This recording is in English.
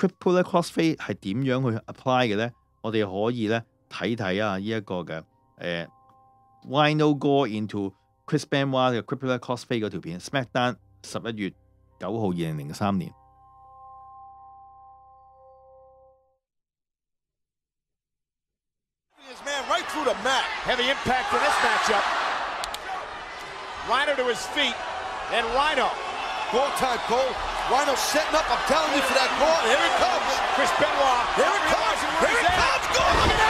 Crypto 咧 Crossfade 係點樣去 apply 嘅咧？我哋可以咧睇睇啊呢一個嘅誒 Wino Go into Chris Benoit 嘅 Crypto Crossfade 嗰條片 Smackdown 十一月九號二零零三年。Heavy impact for this matchup. Rhino to his feet, and Rhino. time, Rhino setting up, I'm telling you, for that goal. Here it comes. Chris Benoit. Here it comes. Here it comes.